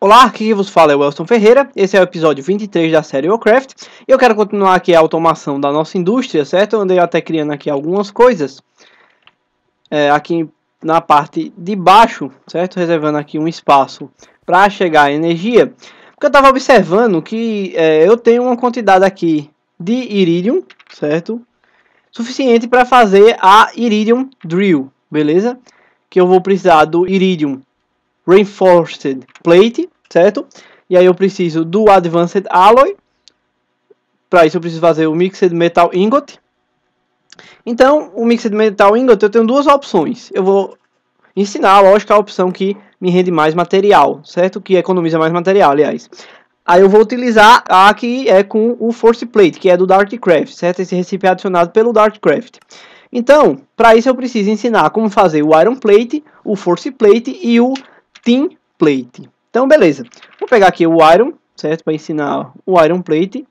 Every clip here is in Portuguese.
Olá, aqui quem vos fala é o Elson Ferreira, esse é o episódio 23 da série Warcraft, e eu quero continuar aqui a automação da nossa indústria, certo? Eu andei até criando aqui algumas coisas, é, aqui na parte de baixo, certo? Reservando aqui um espaço para chegar a energia, porque eu estava observando que é, eu tenho uma quantidade aqui de Iridium, certo? Suficiente para fazer a Iridium Drill, beleza? Que eu vou precisar do Iridium Reinforced Plate, certo? E aí eu preciso do Advanced Alloy. Para isso eu preciso fazer o Mixed Metal Ingot. Então, o Mixed Metal Ingot eu tenho duas opções. Eu vou ensinar, lógico, a opção que me rende mais material, certo? Que economiza mais material, aliás. Aí eu vou utilizar a que é com o Force Plate, que é do Darkcraft, certo? Esse recipe é adicionado pelo Darkcraft. Então, para isso eu preciso ensinar como fazer o Iron Plate, o Force Plate e o tin plate. Então, beleza. Vou pegar aqui o iron, certo? Para ensinar o iron plate.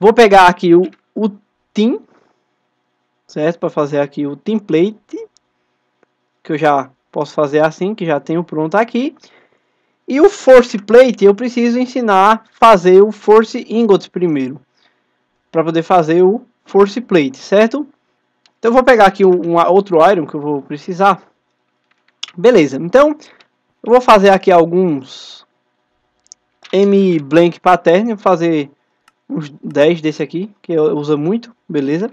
Vou pegar aqui o, o tin, certo? Para fazer aqui o template, que eu já posso fazer assim, que já tenho pronto aqui. E o force plate, eu preciso ensinar a fazer o force ingot primeiro, para poder fazer o force plate, certo? Então eu vou pegar aqui um, um outro iron que eu vou precisar. Beleza, então eu vou fazer aqui alguns M blank pattern, vou fazer uns 10 desse aqui, que eu uso muito, beleza?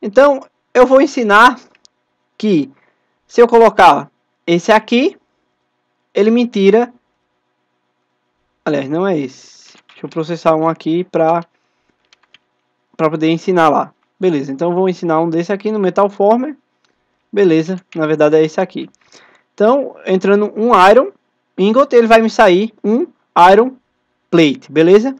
Então, eu vou ensinar que se eu colocar esse aqui, ele me tira... Aliás, não é esse. Deixa eu processar um aqui para para poder ensinar lá. Beleza, então eu vou ensinar um desse aqui no Metal Former. Beleza, na verdade é esse aqui. Então, entrando um iron ingot, ele vai me sair um iron plate, beleza?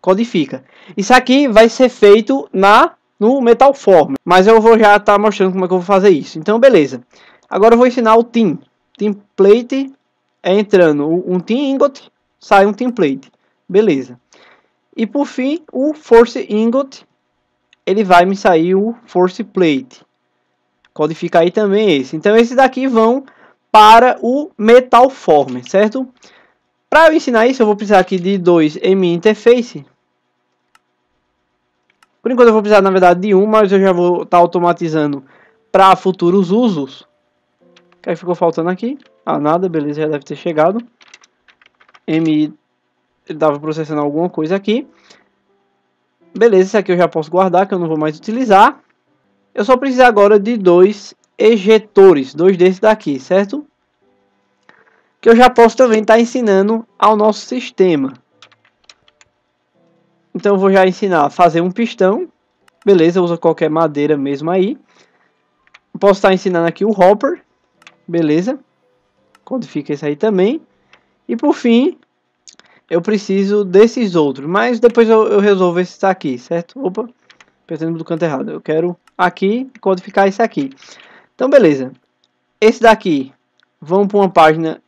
Codifica. Isso aqui vai ser feito na no metal form, mas eu vou já estar tá mostrando como é que eu vou fazer isso. Então, beleza. Agora eu vou ensinar o tin tin plate é entrando um tin ingot, sai um tin plate. Beleza. E por fim, o force ingot, ele vai me sair o force plate codificar aí também esse. Então esses daqui vão para o Metal Form, certo? Para eu ensinar isso, eu vou precisar aqui de dois M interface. Por enquanto eu vou precisar, na verdade, de um, mas eu já vou estar tá automatizando para futuros usos. O que, é que ficou faltando aqui? Ah, nada, beleza, já deve ter chegado. M estava processando alguma coisa aqui. Beleza, isso aqui eu já posso guardar, que eu não vou mais utilizar. Eu só preciso agora de dois ejetores, dois desses daqui, certo? Que eu já posso também estar tá ensinando ao nosso sistema. Então eu vou já ensinar a fazer um pistão. Beleza, usa qualquer madeira mesmo aí. Posso estar tá ensinando aqui o hopper. Beleza. Codifica isso aí também. E por fim, eu preciso desses outros. Mas depois eu, eu resolvo estar aqui, certo? Opa. Pensando do canto errado. Eu quero aqui codificar esse aqui. Então, beleza. Esse daqui, vamos para uma página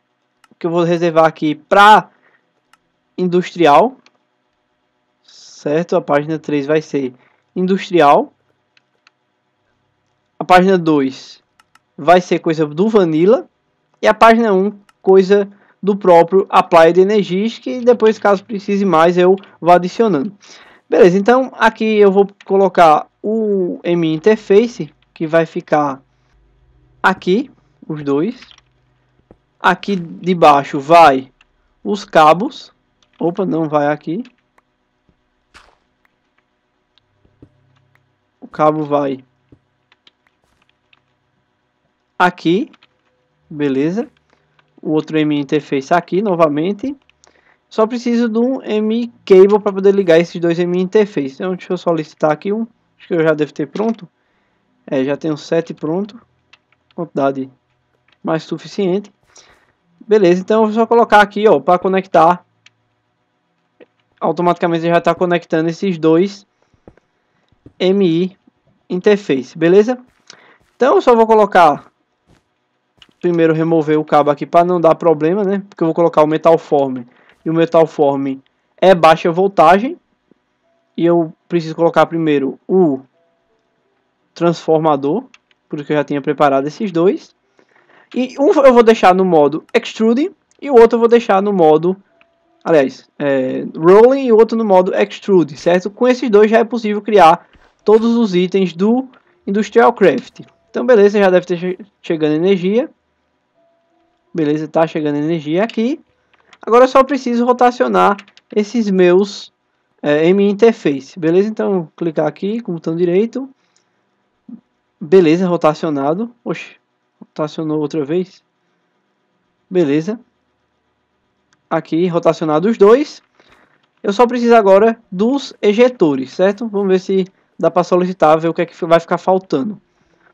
que eu vou reservar aqui para industrial. Certo? A página 3 vai ser industrial. A página 2 vai ser coisa do Vanilla. E a página 1, coisa do próprio Apply de Energies, que depois, caso precise mais, eu vou adicionando. Beleza, então aqui eu vou colocar o M interface que vai ficar aqui os dois. Aqui de baixo vai os cabos. Opa, não vai aqui. O cabo vai aqui. Beleza. O outro M interface aqui novamente. Só preciso de um M cable para poder ligar esses dois M interface. Então deixa eu só listar aqui um. Acho que eu já devo ter pronto. É, já tenho sete pronto. Quantidade mais suficiente. Beleza, então eu vou só colocar aqui, ó, para conectar. Automaticamente já está conectando esses dois MI interface, beleza? Então eu só vou colocar primeiro remover o cabo aqui para não dar problema, né? Porque eu vou colocar o metal form o metal form é baixa voltagem. E eu preciso colocar primeiro o transformador, porque eu já tinha preparado esses dois. E um eu vou deixar no modo extrude e o outro eu vou deixar no modo, aliás, é, rolling e o outro no modo extrude, certo? Com esses dois já é possível criar todos os itens do Industrial Craft. Então beleza, já deve ter chegando energia. Beleza, tá chegando energia aqui. Agora eu só preciso rotacionar esses meus é, M-interface, beleza? Então, clicar aqui com o botão direito. Beleza, rotacionado. Oxe, rotacionou outra vez. Beleza. Aqui, rotacionado os dois. Eu só preciso agora dos ejetores, certo? Vamos ver se dá para solicitar, ver o que é que vai ficar faltando.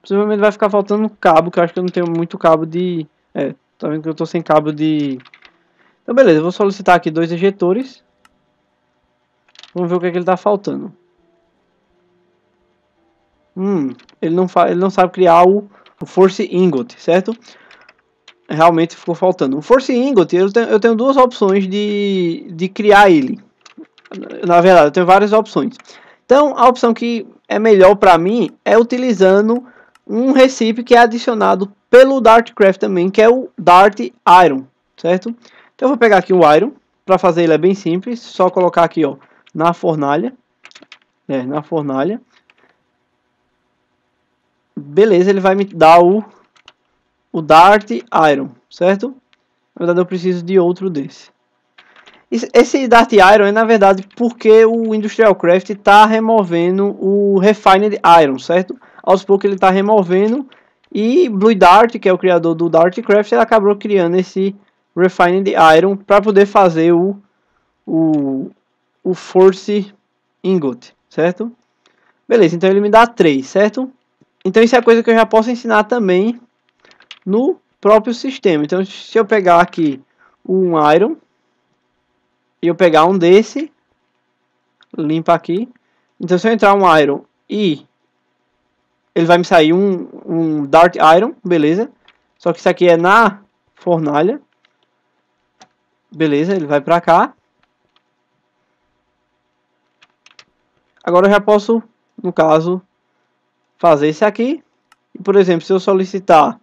Possivelmente vai ficar faltando cabo, que eu acho que eu não tenho muito cabo de... É, tá vendo que eu tô sem cabo de então, beleza, vou solicitar aqui dois ejetores. Vamos ver o que, é que ele está faltando. Hum, ele não, ele não sabe criar o, o Force Ingot, certo? Realmente ficou faltando. O Force Ingot, eu tenho, eu tenho duas opções de, de criar ele. Na verdade, eu tenho várias opções. Então, a opção que é melhor para mim é utilizando um recipe que é adicionado pelo Dartcraft também, que é o Dart Iron, certo? Então eu vou pegar aqui o Iron. Para fazer ele é bem simples, só colocar aqui ó, na fornalha. É, na fornalha. Beleza, ele vai me dar o, o Dart Iron, certo? Na verdade eu preciso de outro desse. Esse Dart Iron é na verdade porque o Industrial Craft está removendo o Refined Iron, certo? Aos poucos ele está removendo e Blue Dart, que é o criador do Dart Craft, ele acabou criando esse the Iron para poder fazer o, o, o Force Ingot, certo? Beleza, então ele me dá 3, certo? Então isso é coisa que eu já posso ensinar também no próprio sistema. Então se eu pegar aqui um Iron e eu pegar um desse, limpa aqui. Então se eu entrar um Iron e ele vai me sair um, um Dart Iron, beleza? Só que isso aqui é na fornalha. Beleza, ele vai para cá. Agora eu já posso, no caso, fazer esse aqui. E, por exemplo, se eu solicitar...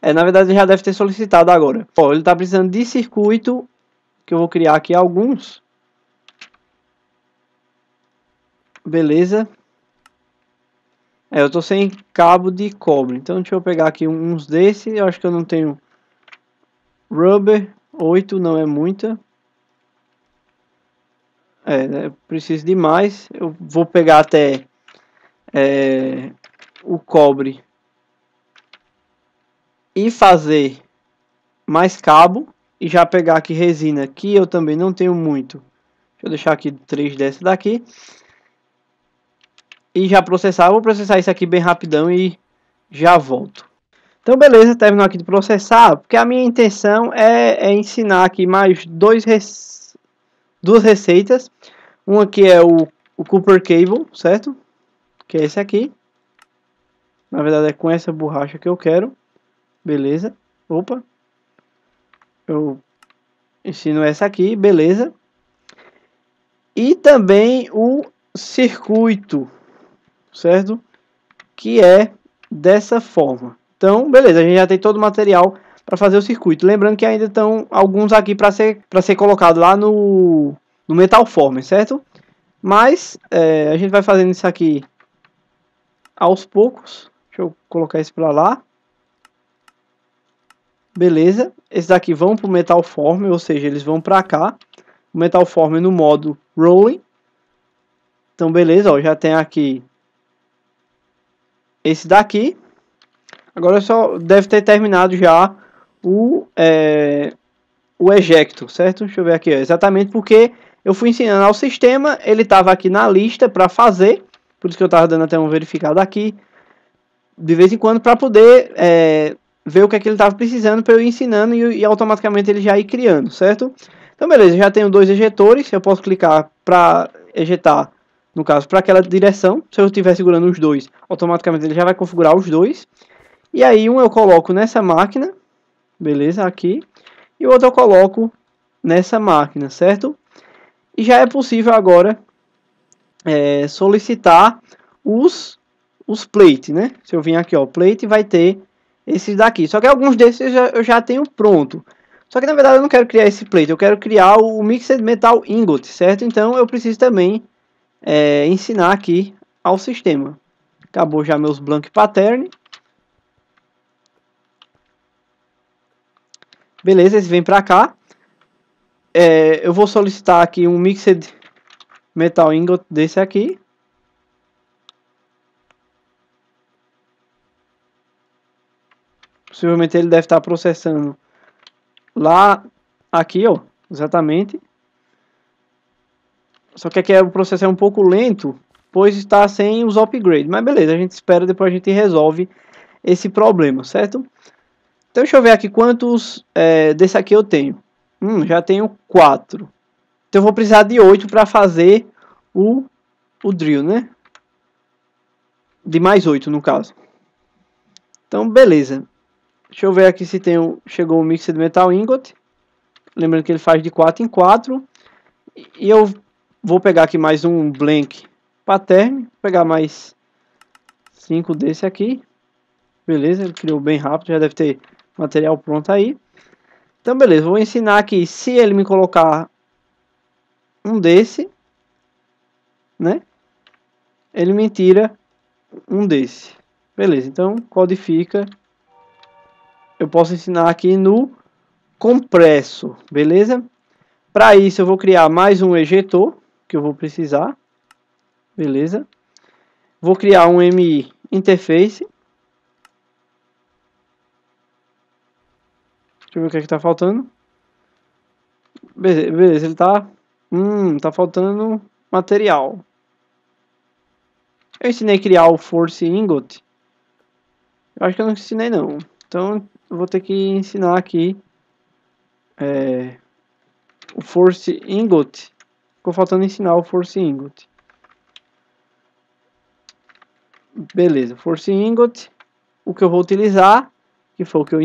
É, na verdade, ele já deve ter solicitado agora. Ó, ele está precisando de circuito, que eu vou criar aqui alguns. Beleza. É, eu estou sem cabo de cobre. Então, deixa eu pegar aqui uns desse. Eu acho que eu não tenho rubber. 8 não é muita. É, né, preciso de mais. Eu vou pegar até é, o cobre e fazer mais cabo e já pegar aqui resina, que eu também não tenho muito. Deixa eu deixar aqui três dessa daqui. E já processar, eu vou processar isso aqui bem rapidão e já volto. Então, beleza, terminou aqui de processar, porque a minha intenção é, é ensinar aqui mais dois duas receitas. Uma que é o, o Cooper Cable, certo? Que é esse aqui. Na verdade é com essa borracha que eu quero. Beleza. Opa. Eu ensino essa aqui, beleza. E também o circuito, certo? Que é dessa forma. Então, beleza, a gente já tem todo o material para fazer o circuito. Lembrando que ainda estão alguns aqui para ser, para ser colocado lá no, no Metal Form, certo? Mas é, a gente vai fazendo isso aqui aos poucos. Deixa eu colocar isso para lá. Beleza, esses daqui vão para o Metal Form, ou seja, eles vão para cá. O Metal Form é no modo Rolling. Então, beleza, ó, já tem aqui esse daqui. Agora só deve ter terminado já o, é, o ejecto, certo? Deixa eu ver aqui, ó. exatamente porque eu fui ensinando ao sistema, ele estava aqui na lista para fazer, por isso que eu estava dando até um verificado aqui, de vez em quando, para poder é, ver o que, é que ele estava precisando, para eu ir ensinando e, e automaticamente ele já ir criando, certo? Então, beleza, já tenho dois ejetores, eu posso clicar para ejetar, no caso, para aquela direção. Se eu estiver segurando os dois, automaticamente ele já vai configurar os dois. E aí um eu coloco nessa máquina, beleza, aqui, e o outro eu coloco nessa máquina, certo? E já é possível agora é, solicitar os, os plate, né? Se eu vir aqui, ó, plate vai ter esses daqui. Só que alguns desses eu já, eu já tenho pronto. Só que na verdade eu não quero criar esse plate, eu quero criar o Mixed Metal Ingot, certo? Então eu preciso também é, ensinar aqui ao sistema. Acabou já meus blank pattern. Beleza, eles vêm pra cá. É, eu vou solicitar aqui um Mixed Metal Ingot desse aqui. Possivelmente ele deve estar tá processando lá, aqui, ó, exatamente. Só que aqui é, o processo é um pouco lento, pois está sem os upgrades. Mas beleza, a gente espera, depois a gente resolve esse problema, certo? Então deixa eu ver aqui quantos é, desse aqui eu tenho. Hum, já tenho quatro. Então eu vou precisar de oito para fazer o, o drill, né? De mais oito no caso. Então beleza. Deixa eu ver aqui se tem um, chegou o de Metal Ingot. Lembrando que ele faz de 4 em 4. E eu vou pegar aqui mais um Blank Pattern. Vou pegar mais 5 desse aqui. Beleza, ele criou bem rápido. Já deve ter material pronto aí. Então, beleza, vou ensinar aqui, se ele me colocar um desse, né? Ele me tira um desse. Beleza, então codifica. Eu posso ensinar aqui no compresso, beleza? Para isso eu vou criar mais um ejetor, que eu vou precisar. Beleza? Vou criar um MI interface. Deixa eu ver o que é que tá faltando. Beleza, beleza ele tá... Hum, tá faltando material. Eu ensinei a criar o Force Ingot. Eu acho que eu não ensinei não. Então, eu vou ter que ensinar aqui é, o Force Ingot. Ficou faltando ensinar o Force Ingot. Beleza, Force Ingot. O que eu vou utilizar, que foi o que eu,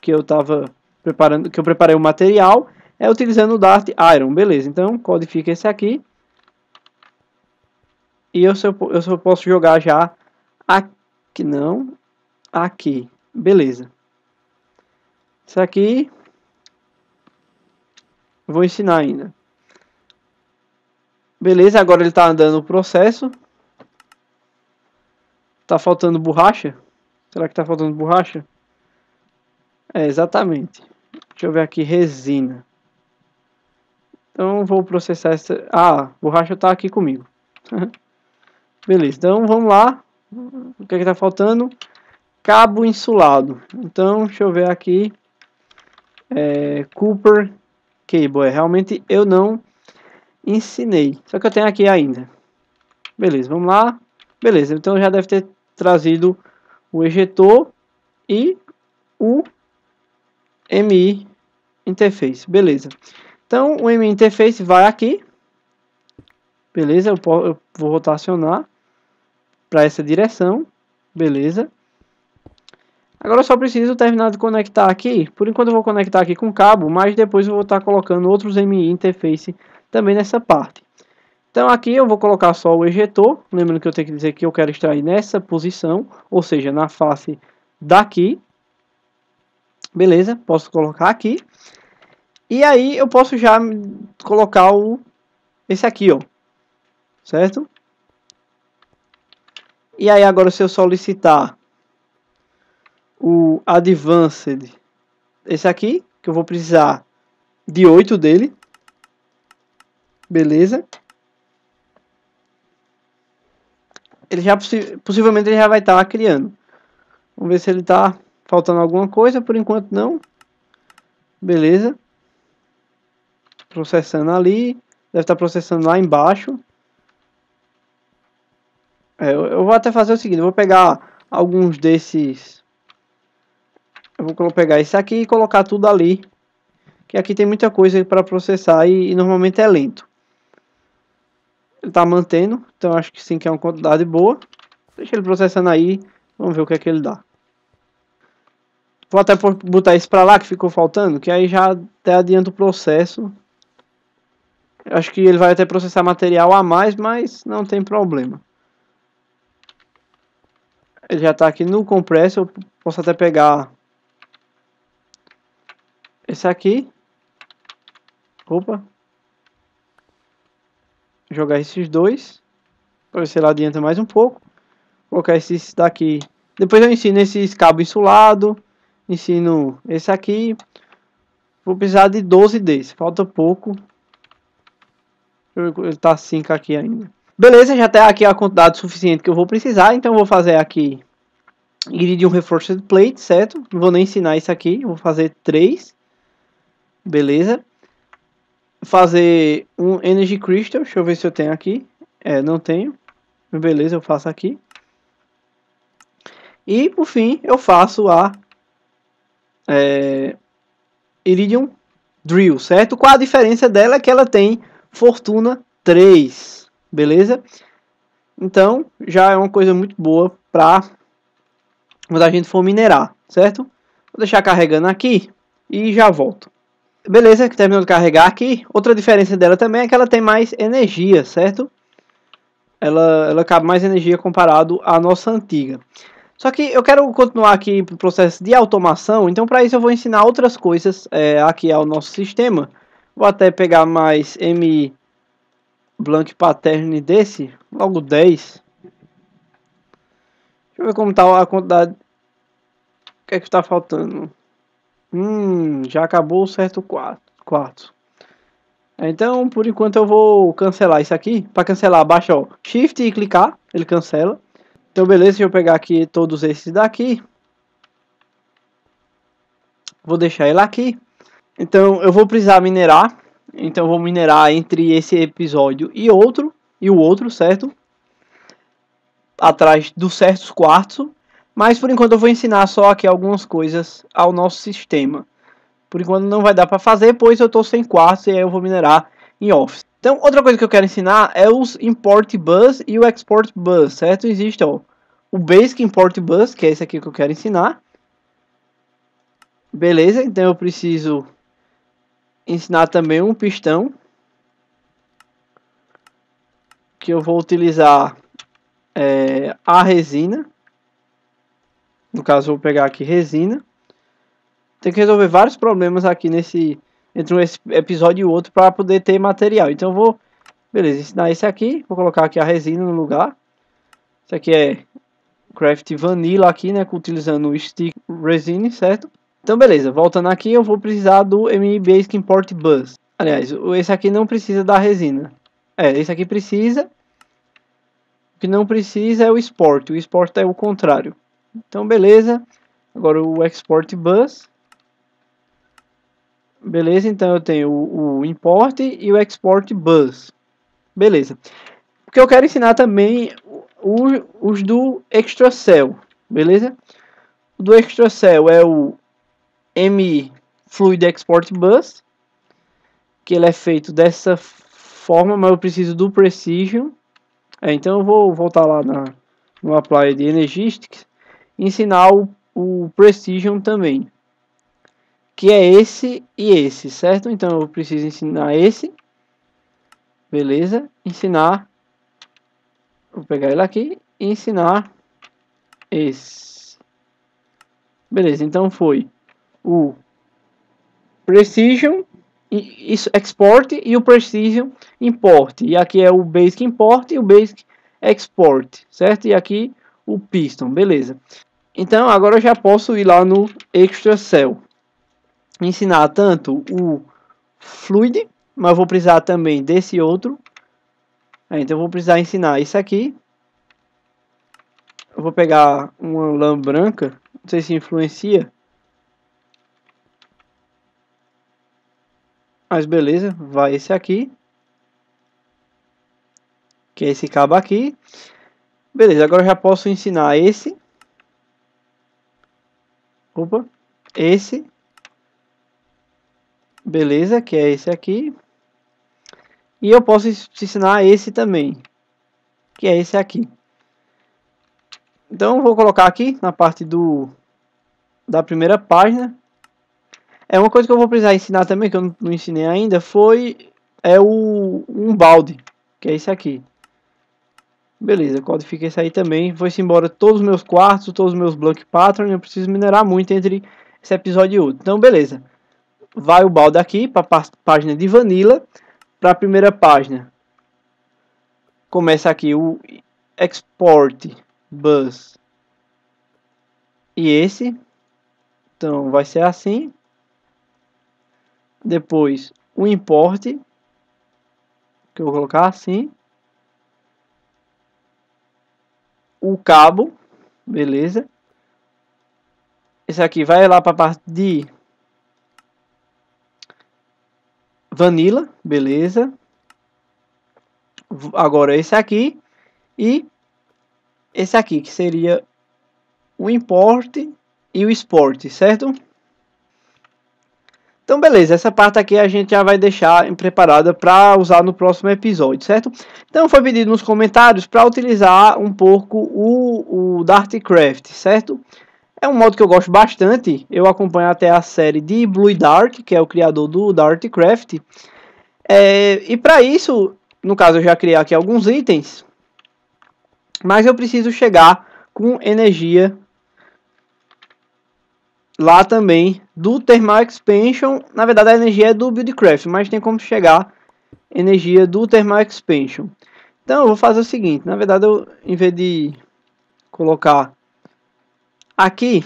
que eu tava preparando, que eu preparei o material, é utilizando o Dart Iron, beleza. Então, codifica esse aqui. E eu, eu, eu só posso jogar já aqui, não, aqui, beleza. Isso aqui, vou ensinar ainda. Beleza, agora ele está andando o processo. Tá faltando borracha? Será que tá faltando borracha? É, exatamente. Deixa eu ver aqui, resina. Então vou processar essa. Ah, borracha está aqui comigo. Beleza, então vamos lá. O que é está faltando? Cabo insulado. Então, deixa eu ver aqui. É, Cooper Cable. É, realmente eu não ensinei. Só que eu tenho aqui ainda. Beleza, vamos lá. Beleza, então já deve ter trazido o ejetor e o MI Interface, beleza. Então, o MI Interface vai aqui. Beleza, eu, eu vou rotacionar para essa direção. Beleza. Agora eu só preciso terminar de conectar aqui. Por enquanto eu vou conectar aqui com cabo, mas depois eu vou estar colocando outros MI Interface também nessa parte. Então aqui eu vou colocar só o ejetor, lembrando que eu tenho que dizer que eu quero extrair nessa posição, ou seja, na face daqui, Beleza, posso colocar aqui. E aí eu posso já colocar o esse aqui, ó. Certo? E aí agora se eu solicitar o Advanced, esse aqui, que eu vou precisar de 8 dele. Beleza? Ele já possi possivelmente ele já vai estar tá criando. Vamos ver se ele está Faltando alguma coisa? Por enquanto não. Beleza. Processando ali. Deve estar tá processando lá embaixo. É, eu, eu, vou até fazer o seguinte. vou pegar alguns desses. Eu vou pegar esse aqui e colocar tudo ali. Que aqui tem muita coisa para processar e, e normalmente é lento. Ele está mantendo. Então acho que sim que é uma quantidade boa. Deixa ele processando aí. Vamos ver o que é que ele dá. Vou até botar isso pra lá que ficou faltando, que aí já até adianta o processo. Eu acho que ele vai até processar material a mais, mas não tem problema. Ele já tá aqui no compressor, posso até pegar esse aqui. Opa. Jogar esses dois. Pra ver se ele adianta mais um pouco. colocar esses daqui. Depois eu ensino esses cabos insulados ensino esse aqui. Vou precisar de 12 desse, falta pouco. Ele tá 5 aqui ainda. Beleza, já tem tá aqui a quantidade suficiente que eu vou precisar, então vou fazer aqui Iridium Reforced Plate, certo? vou nem ensinar isso aqui, vou fazer 3. Beleza. Fazer um Energy Crystal, deixa eu ver se eu tenho aqui. É, não tenho. Beleza, eu faço aqui. E por fim, eu faço a é, Iridium Drill, certo? Qual a diferença dela? É que ela tem Fortuna 3, beleza? Então, já é uma coisa muito boa para quando a gente for minerar, certo? Vou deixar carregando aqui e já volto. Beleza, que terminou de carregar aqui. Outra diferença dela também é que ela tem mais energia, certo? Ela, ela cabe mais energia comparado à nossa antiga. Só que eu quero continuar aqui para o processo de automação, então para isso eu vou ensinar outras coisas é, aqui ao nosso sistema. Vou até pegar mais M blank pattern desse, logo 10. Deixa eu ver como está a quantidade. O que é que está faltando? Hum, já acabou o certo 4. Então, por enquanto eu vou cancelar isso aqui. Para cancelar, baixa o Shift e clicar, ele cancela. Então, beleza, deixa eu pegar aqui todos esses daqui. Vou deixar ele aqui. Então, eu vou precisar minerar. Então, vou minerar entre esse episódio e outro. E o outro, certo? Atrás dos certos quartos. Mas, por enquanto, eu vou ensinar só aqui algumas coisas ao nosso sistema. Por enquanto, não vai dar para fazer, pois eu estou sem quartos e aí eu vou minerar em Office. Então, outra coisa que eu quero ensinar é os import bus e o export bus, certo? Existe ó, o basic import bus, que é esse aqui que eu quero ensinar. Beleza, então eu preciso ensinar também um pistão. Que eu vou utilizar é, a resina. No caso, vou pegar aqui resina. Tem que resolver vários problemas aqui nesse entre um episódio e outro para poder ter material. Então eu vou, beleza, ensinar esse aqui, vou colocar aqui a resina no lugar. Isso aqui é craft vanilla aqui, né, utilizando o stick resin certo? Então beleza, voltando aqui eu vou precisar do MBase que import bus. Aliás, esse aqui não precisa da resina. É, esse aqui precisa. O que não precisa é o export, o export é o contrário. Então beleza, agora o export bus Beleza, então eu tenho o, o import e o export bus. Beleza. Porque eu quero ensinar também os, os do extracel beleza? O do extracel é o M Fluid Export Bus, que ele é feito dessa forma, mas eu preciso do Precision. É, então eu vou voltar lá na, no Apply de Energistics ensinar o, o Precision também que é esse e esse, certo? Então eu preciso ensinar esse, beleza? Ensinar, vou pegar ele aqui e ensinar esse. Beleza, então foi o Precision isso, Export e o Precision Import. E aqui é o Basic Import e o Basic Export, certo? E aqui o Piston, beleza. Então agora eu já posso ir lá no Extra Cell, ensinar tanto o fluid, mas vou precisar também desse outro. É, então vou precisar ensinar isso aqui. Eu vou pegar uma lã branca, não sei se influencia. Mas beleza, vai esse aqui. Que é esse cabo aqui. Beleza, agora eu já posso ensinar esse. Opa, esse. Beleza, que é esse aqui. E eu posso te ensinar esse também, que é esse aqui. Então vou colocar aqui na parte do da primeira página. É uma coisa que eu vou precisar ensinar também, que eu não, não ensinei ainda, foi é o um balde, que é esse aqui. Beleza, codifiquei isso aí também. Foi-se embora todos os meus quartos, todos os meus block pattern. Eu preciso minerar muito entre esse episódio e outro. Então, beleza vai o balde aqui para a página de Vanilla, para a primeira página. Começa aqui o Export Bus. E esse. Então vai ser assim. Depois o import. Que eu vou colocar assim. O cabo. Beleza. Esse aqui vai lá para a parte de Vanilla, beleza. Agora esse aqui e esse aqui, que seria o import e o export, certo? Então, beleza, essa parte aqui a gente já vai deixar preparada para usar no próximo episódio, certo? Então, foi pedido nos comentários para utilizar um pouco o, o Dartcraft, certo? É um modo que eu gosto bastante. Eu acompanho até a série de Blue Dark, que é o criador do Darkcraft. É, e para isso, no caso, eu já criei aqui alguns itens. Mas eu preciso chegar com energia lá também do Thermal Expansion. Na verdade, a energia é do Buildcraft, mas tem como chegar energia do Thermal Expansion. Então, eu vou fazer o seguinte. Na verdade, eu, em vez de colocar Aqui,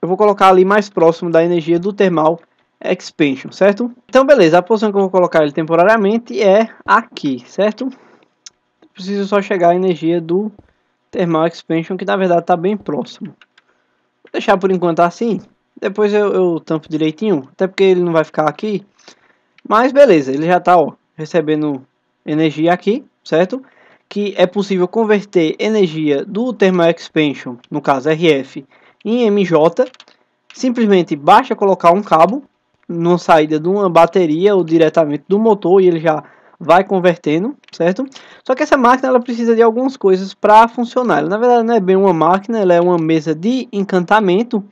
eu vou colocar ali mais próximo da energia do termal expansion, certo? Então, beleza, a posição que eu vou colocar ele temporariamente é aqui, certo? preciso só chegar à energia do thermal expansion, que na verdade está bem próximo. Vou deixar por enquanto assim, depois eu, eu tampo direitinho, até porque ele não vai ficar aqui. Mas beleza, ele já está recebendo energia aqui, certo? que é possível converter energia do thermal expansion, no caso RF, em MJ. Simplesmente basta colocar um cabo na saída de uma bateria ou diretamente do motor e ele já vai convertendo, certo? Só que essa máquina ela precisa de algumas coisas para funcionar. Ela, na verdade, não é bem uma máquina, ela é uma mesa de encantamento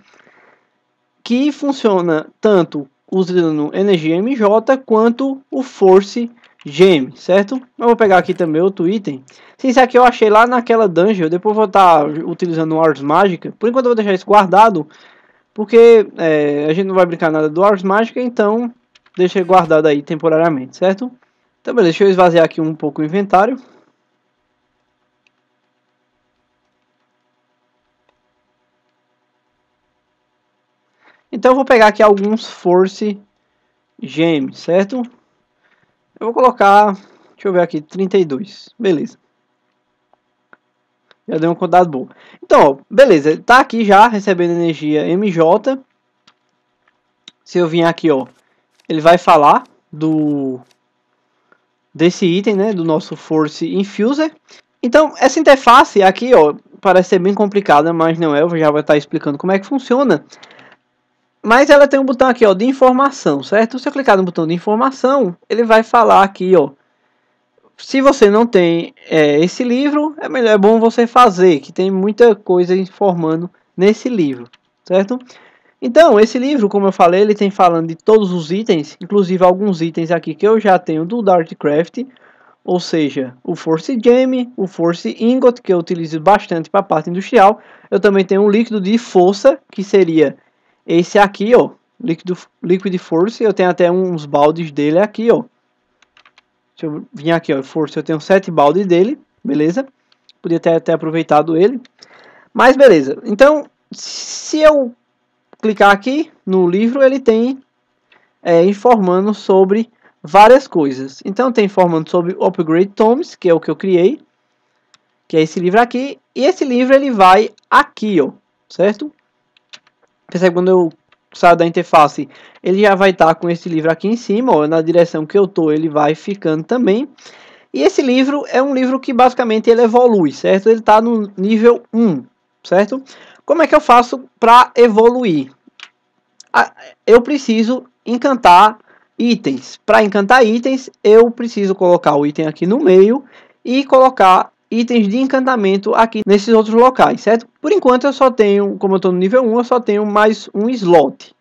que funciona tanto usando energia MJ quanto o force GM, certo? Eu vou pegar aqui também outro item. Isso aqui eu achei lá naquela dungeon. Depois vou estar tá utilizando o Ars Mágica. Por enquanto eu vou deixar isso guardado. Porque é, a gente não vai brincar nada do Ars Mágica. Então deixei guardado aí temporariamente, certo? Então beleza, deixa eu esvaziar aqui um pouco o inventário. Então eu vou pegar aqui alguns Force Gems, certo? Eu vou colocar, deixa eu ver aqui, 32. Beleza. Já deu um contato bom. Então, beleza, tá aqui já recebendo energia MJ. Se eu vir aqui, ó, ele vai falar do desse item, né, do nosso Force Infuser. Então, essa interface aqui, ó, parece ser bem complicada, mas não é, eu já vou estar explicando como é que funciona. Mas ela tem um botão aqui, ó, de informação, certo? Se eu clicar no botão de informação, ele vai falar aqui, ó. Se você não tem é, esse livro, é melhor é bom você fazer, que tem muita coisa informando nesse livro, certo? Então, esse livro, como eu falei, ele tem falando de todos os itens, inclusive alguns itens aqui que eu já tenho do Dartcraft, ou seja, o Force Gem, o Force Ingot, que eu utilizo bastante para a parte industrial. Eu também tenho um líquido de força, que seria esse aqui, ó, Liquid, Liquid Force, eu tenho até uns baldes dele aqui, ó. Deixa eu vir aqui, ó, Force, eu tenho sete baldes dele, beleza? Podia ter, ter aproveitado ele. Mas beleza, então, se eu clicar aqui no livro, ele tem é, informando sobre várias coisas. Então tem informando sobre Upgrade Tomes, que é o que eu criei, que é esse livro aqui. E esse livro ele vai aqui, ó, certo? quando eu saio da interface, ele já vai estar tá com esse livro aqui em cima, ou na direção que eu estou ele vai ficando também. E esse livro é um livro que basicamente ele evolui, certo? Ele está no nível 1, certo? Como é que eu faço para evoluir? Ah, eu preciso encantar itens. Para encantar itens, eu preciso colocar o item aqui no meio e colocar itens de encantamento aqui nesses outros locais, certo? Por enquanto eu só tenho, como eu estou no nível 1, eu só tenho mais um slot.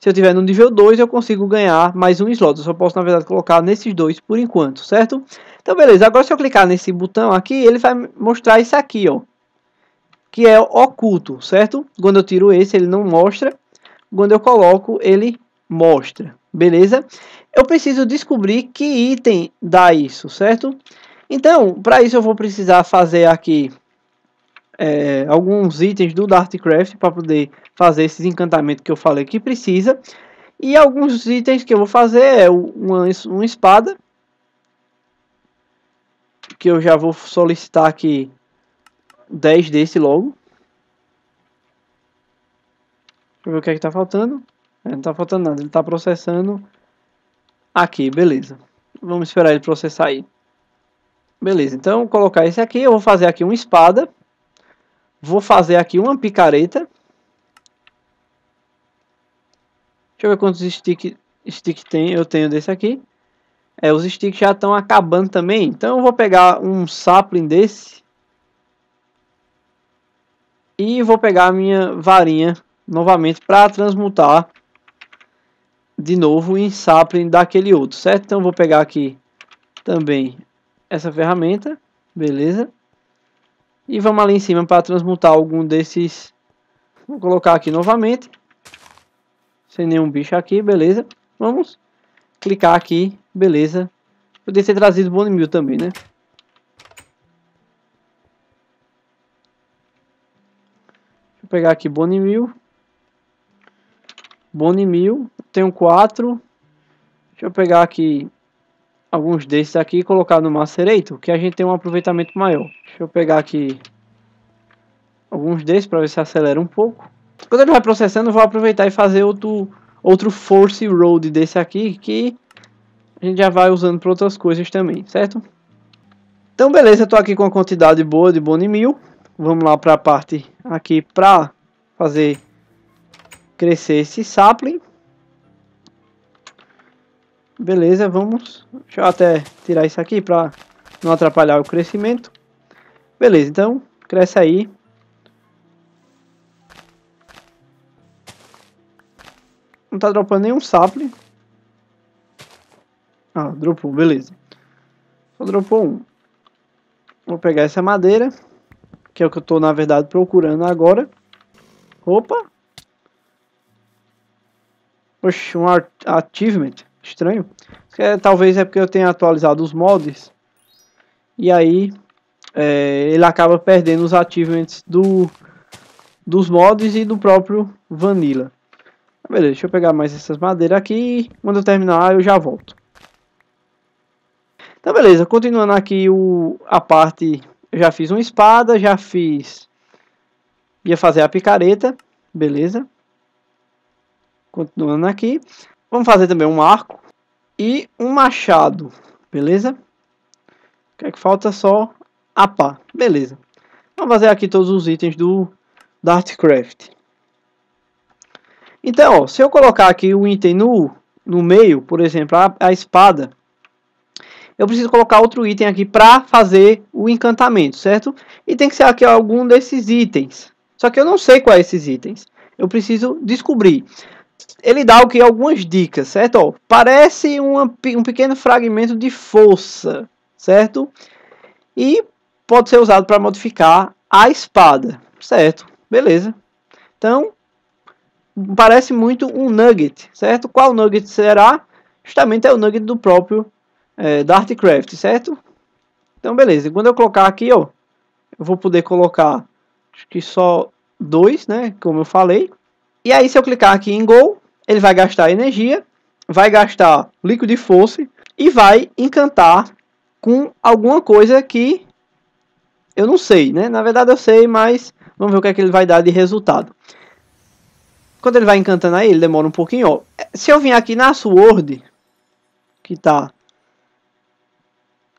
Se eu tiver no nível 2, eu consigo ganhar mais um slot. Eu só posso, na verdade, colocar nesses dois por enquanto, certo? Então, beleza. Agora, se eu clicar nesse botão aqui, ele vai mostrar isso aqui, ó. Que é oculto, certo? Quando eu tiro esse, ele não mostra. Quando eu coloco, ele mostra. Beleza? Eu preciso descobrir que item dá isso, certo? Então, para isso eu vou precisar fazer aqui é, alguns itens do Dartcraft para poder fazer esses encantamentos que eu falei que precisa. E alguns itens que eu vou fazer é uma, uma espada. Que eu já vou solicitar aqui 10 desse logo. Deixa eu ver o que é que tá faltando. É, não tá faltando nada, ele tá processando aqui, beleza. Vamos esperar ele processar aí. Beleza, então colocar esse aqui, eu vou fazer aqui uma espada Vou fazer aqui uma picareta. Deixa eu ver quantos stick, stick tem, eu tenho desse aqui. É, os sticks já estão acabando também. Então eu vou pegar um sapling desse. E vou pegar a minha varinha novamente para transmutar de novo em sapling daquele outro, certo? Então vou pegar aqui também essa ferramenta, beleza? E vamos ali em cima para transmutar algum desses. Vou colocar aqui novamente. Sem nenhum bicho aqui, beleza. Vamos clicar aqui, beleza. Podia ter trazido o Bonimil também, né? Deixa eu pegar aqui Bonimil. Bonimil. Tenho 4. Deixa eu pegar aqui alguns desses aqui e colocar no macereito que a gente tem um aproveitamento maior. Deixa eu pegar aqui alguns desses para ver se acelera um pouco. Quando ele vai processando, vou aproveitar e fazer outro, outro Force Road desse aqui, que a gente já vai usando para outras coisas também, certo? Então beleza, estou aqui com a quantidade boa de Bone mil Vamos lá para a parte aqui para fazer crescer esse sapling. Beleza, vamos. Deixa eu até tirar isso aqui para não atrapalhar o crescimento. Beleza, então cresce aí. Não tá dropando nenhum sapling. Ah, dropou, beleza. Só dropou um. Vou pegar essa madeira, que é o que eu tô, na verdade, procurando agora. Opa! Oxe, um achievement. Estranho. É, talvez é porque eu tenha atualizado os mods. E aí é, ele acaba perdendo os achievements do, dos mods e do próprio Vanilla. Beleza, deixa eu pegar mais essas madeiras aqui. Quando eu terminar eu já volto. Então beleza, continuando aqui o, a parte... Eu já fiz uma espada, já fiz... Ia fazer a picareta, beleza. Continuando aqui. Vamos fazer também um arco e um machado, beleza? O que é que falta só? A pá, beleza. Vamos fazer aqui todos os itens do Dartcraft. Então, ó, se eu colocar aqui o um item no, no meio, por exemplo, a, a espada, eu preciso colocar outro item aqui para fazer o encantamento, certo? E tem que ser aqui algum desses itens. Só que eu não sei quais esses itens. Eu preciso descobrir ele dá que algumas dicas, certo? Ó, parece uma, um pequeno fragmento de força, certo? E pode ser usado para modificar a espada, certo? Beleza. Então, parece muito um nugget, certo? Qual nugget será? Justamente é o nugget do próprio é, Dartcraft, certo? Então, beleza. Quando eu colocar aqui, ó, eu vou poder colocar, acho que só dois, né? Como eu falei. E aí, se eu clicar aqui em Gol, ele vai gastar energia, vai gastar líquido de força e vai encantar com alguma coisa que eu não sei, né? Na verdade eu sei, mas vamos ver o que, é que ele vai dar de resultado. Quando ele vai encantando aí, ele demora um pouquinho. Ó. É, se eu vir aqui na Sword, que tá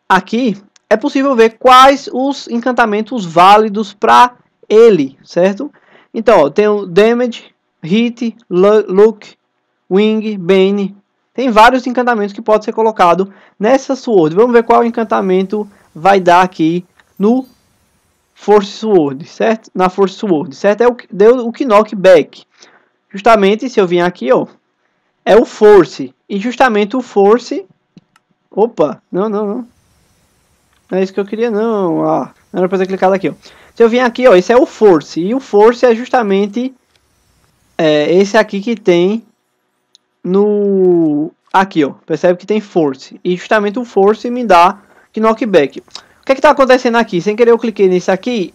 aqui, é possível ver quais os encantamentos válidos para ele, certo? Então, ó, tem o Damage, Hit, Luke, Wing, Bane. Tem vários encantamentos que pode ser colocado nessa Sword. Vamos ver qual é encantamento vai dar aqui no Force Sword, certo? Na Force Sword, certo? É o, que, deu o Knockback. Justamente, se eu vim aqui, ó, é o Force. E justamente o Force... Opa, não, não, não. Não é isso que eu queria, não. Ah, não era pra ter clicado aqui, ó. Se eu vim aqui, ó, esse é o Force. E o Force é justamente é esse aqui que tem no. Aqui, ó. Percebe que tem force. E justamente o force me dá knockback. O que é que tá acontecendo aqui? Sem querer eu cliquei nesse aqui.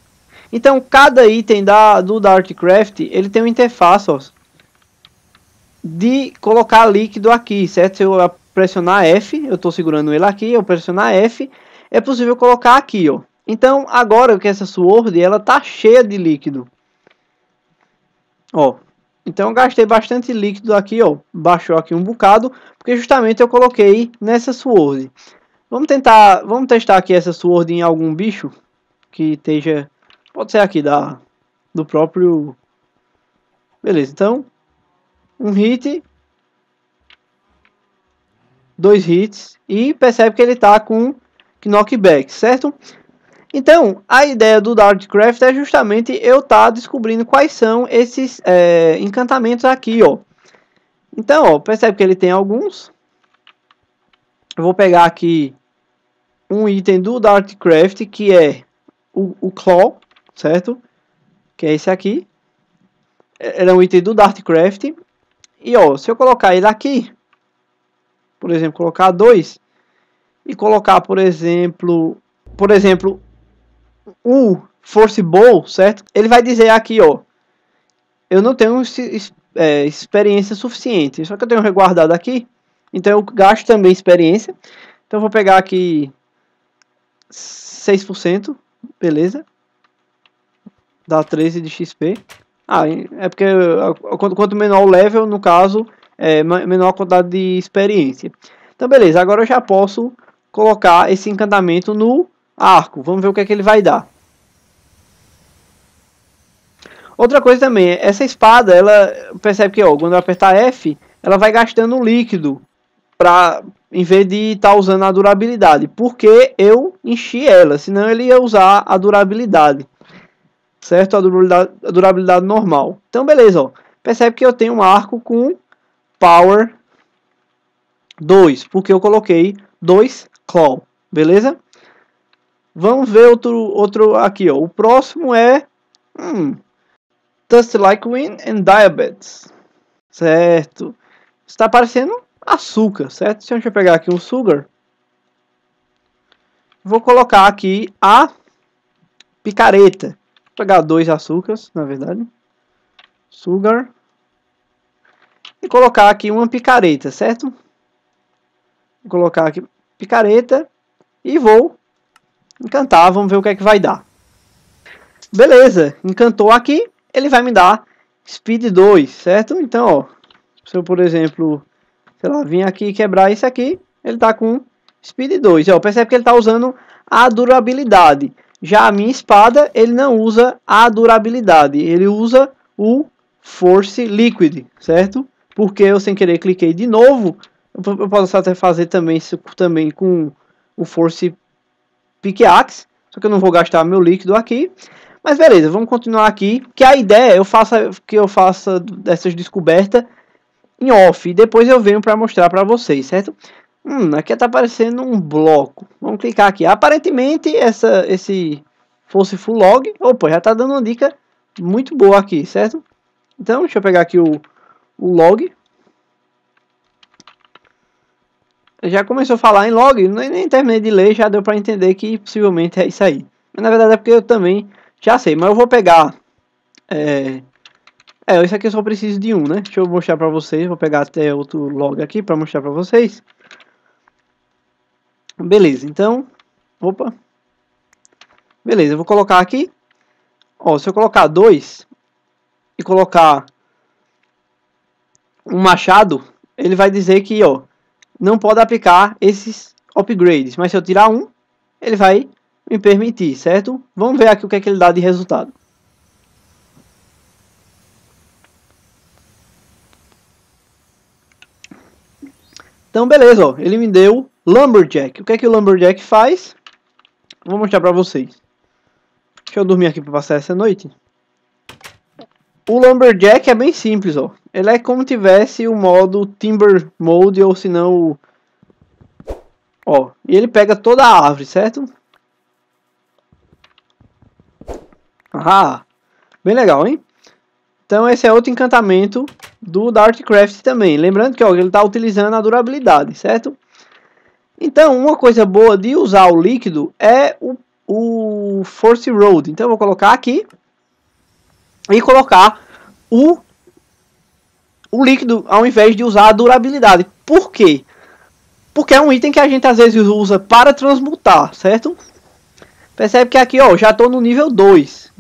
Então cada item da, do Dartcraft, ele tem uma interface, ó, De colocar líquido aqui, certo? Se eu pressionar F, eu estou segurando ele aqui, eu pressionar F, é possível colocar aqui, ó. Então, agora que essa Sword, ela tá cheia de líquido. Ó, então gastei bastante líquido aqui, ó, baixou aqui um bocado, porque justamente eu coloquei nessa Sword. Vamos tentar, vamos testar aqui essa Sword em algum bicho que esteja, pode ser aqui da, do próprio, beleza, então, um hit, dois hits, e percebe que ele tá com knockback, certo? Então, a ideia do Darkcraft é justamente eu estar tá descobrindo quais são esses é, encantamentos aqui, ó. Então, ó, percebe que ele tem alguns. Eu vou pegar aqui um item do Darkcraft, que é o, o Claw, certo? Que é esse aqui. Ele é um item do Darkcraft. E, ó, se eu colocar ele aqui, por exemplo, colocar dois, e colocar, por exemplo, por exemplo, o Force Ball, certo? Ele vai dizer aqui, ó. Eu não tenho é, experiência suficiente. Só que eu tenho reguardado aqui. Então eu gasto também experiência. Então eu vou pegar aqui 6%. Beleza. Dá 13 de XP. Ah, é porque quanto menor o level, no caso, é menor a quantidade de experiência. Então beleza, agora eu já posso colocar esse encantamento no arco. Vamos ver o que é que ele vai dar. Outra coisa também, essa espada, ela percebe que ó, quando eu apertar F, ela vai gastando um líquido pra, em vez de estar tá usando a durabilidade, porque eu enchi ela, senão ele ia usar a durabilidade, certo? A durabilidade, a durabilidade normal. Então, beleza, ó. percebe que eu tenho um arco com Power 2, porque eu coloquei 2 Claw, beleza? Vamos ver outro, outro aqui, ó. O próximo é. Hum, Like Wind and Diabetes. Certo. Está parecendo açúcar, certo? Se eu pegar aqui um sugar. Vou colocar aqui a picareta. Vou pegar dois açúcares, na verdade. Sugar. E colocar aqui uma picareta, certo? Vou colocar aqui picareta. E vou encantar, vamos ver o que é que vai dar. Beleza, encantou aqui, ele vai me dar speed 2, certo? Então, ó, se eu, por exemplo, sei lá, vim aqui quebrar isso aqui, ele tá com speed 2. Ó, percebe que ele tá usando a durabilidade. Já a minha espada, ele não usa a durabilidade, ele usa o Force Liquid, certo? Porque eu sem querer cliquei de novo, eu posso até fazer também, também com o Force Piqueax, só que eu não vou gastar meu líquido aqui. Mas beleza, vamos continuar aqui. Que a ideia é eu faça, que eu faça dessas descobertas em off. E depois eu venho para mostrar para vocês, certo? Hum, aqui está aparecendo um bloco. Vamos clicar aqui. Aparentemente, essa, esse fosse full log. Opa, já está dando uma dica muito boa aqui, certo? Então, deixa eu pegar aqui o, o log. já começou a falar em log, nem, nem terminei de ler, já deu para entender que possivelmente é isso aí. Mas na verdade é porque eu também já sei, mas eu vou pegar. É, é isso aqui eu só preciso de um, né? Deixa eu mostrar para vocês, vou pegar até outro log aqui para mostrar para vocês. Beleza, então, opa. Beleza, eu vou colocar aqui. Ó, se eu colocar dois e colocar um machado, ele vai dizer que, ó, não pode aplicar esses upgrades, mas se eu tirar um, ele vai me permitir, certo? Vamos ver aqui o que, é que ele dá de resultado. Então, beleza, ó, ele me deu Lumberjack. O que é que o Lumberjack faz? Vou mostrar para vocês. Deixa eu dormir aqui para passar essa noite. O Lumberjack é bem simples, ó. Ele é como tivesse o modo Timber Mode, ou se não... Ó, e ele pega toda a árvore, certo? Ah, bem legal, hein? Então esse é outro encantamento do Dartcraft também. Lembrando que ó, ele está utilizando a durabilidade, certo? Então, uma coisa boa de usar o líquido é o, o Force Road. Então, eu vou colocar aqui e colocar o, o líquido ao invés de usar a durabilidade. Por quê? Porque é um item que a gente às vezes usa para transmutar, certo? Percebe que aqui ó, já estou no nível 2.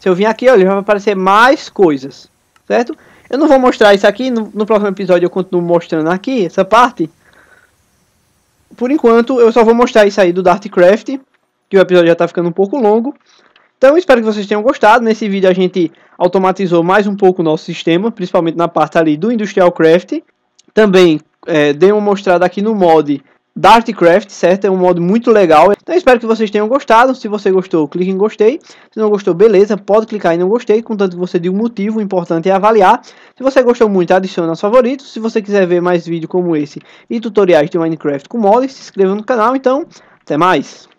Se eu vir aqui, ó, ele vai aparecer mais coisas, certo? Eu não vou mostrar isso aqui, no, no próximo episódio eu continuo mostrando aqui, essa parte. Por enquanto, eu só vou mostrar isso aí do Dartcraft, que o episódio já está ficando um pouco longo. Então espero que vocês tenham gostado. Nesse vídeo a gente automatizou mais um pouco o nosso sistema, principalmente na parte ali do Industrial Craft. Também é, dei uma mostrada aqui no mod Dartcraft, certo? É um mod muito legal. Então espero que vocês tenham gostado. Se você gostou, clique em gostei. Se não gostou, beleza, pode clicar em não gostei, contanto que você dê um motivo, o importante é avaliar. Se você gostou muito, adicione aos favoritos. Se você quiser ver mais vídeos como esse e tutoriais de Minecraft com mods, se inscreva no canal. Então, até mais!